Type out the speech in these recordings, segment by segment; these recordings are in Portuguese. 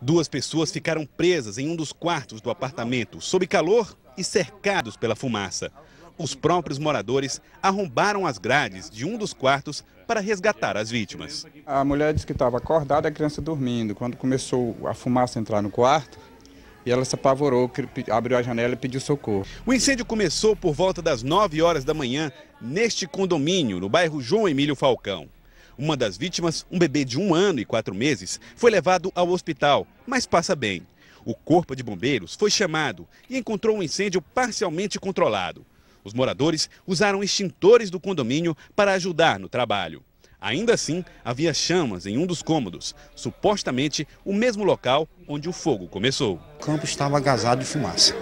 Duas pessoas ficaram presas em um dos quartos do apartamento, sob calor e cercados pela fumaça. Os próprios moradores arrombaram as grades de um dos quartos para resgatar as vítimas. A mulher disse que estava acordada e a criança dormindo. Quando começou a fumaça entrar no quarto, e ela se apavorou, abriu a janela e pediu socorro. O incêndio começou por volta das 9 horas da manhã neste condomínio, no bairro João Emílio Falcão. Uma das vítimas, um bebê de um ano e quatro meses, foi levado ao hospital, mas passa bem. O corpo de bombeiros foi chamado e encontrou um incêndio parcialmente controlado. Os moradores usaram extintores do condomínio para ajudar no trabalho. Ainda assim, havia chamas em um dos cômodos, supostamente o mesmo local onde o fogo começou. O campo estava agasado de fumaça,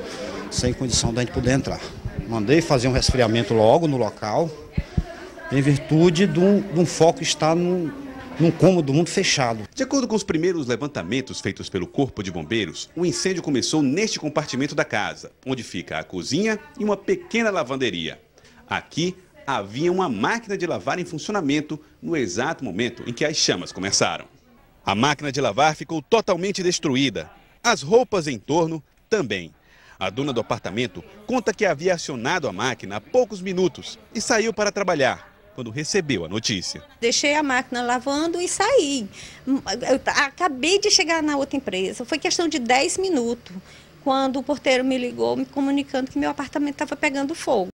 sem condição da gente poder entrar. Mandei fazer um resfriamento logo no local, em virtude de um, de um foco estar num, num cômodo muito fechado. De acordo com os primeiros levantamentos feitos pelo Corpo de Bombeiros, o incêndio começou neste compartimento da casa, onde fica a cozinha e uma pequena lavanderia. Aqui havia uma máquina de lavar em funcionamento no exato momento em que as chamas começaram. A máquina de lavar ficou totalmente destruída. As roupas em torno também. A dona do apartamento conta que havia acionado a máquina há poucos minutos e saiu para trabalhar quando recebeu a notícia. Deixei a máquina lavando e saí. Eu acabei de chegar na outra empresa, foi questão de 10 minutos, quando o porteiro me ligou me comunicando que meu apartamento estava pegando fogo.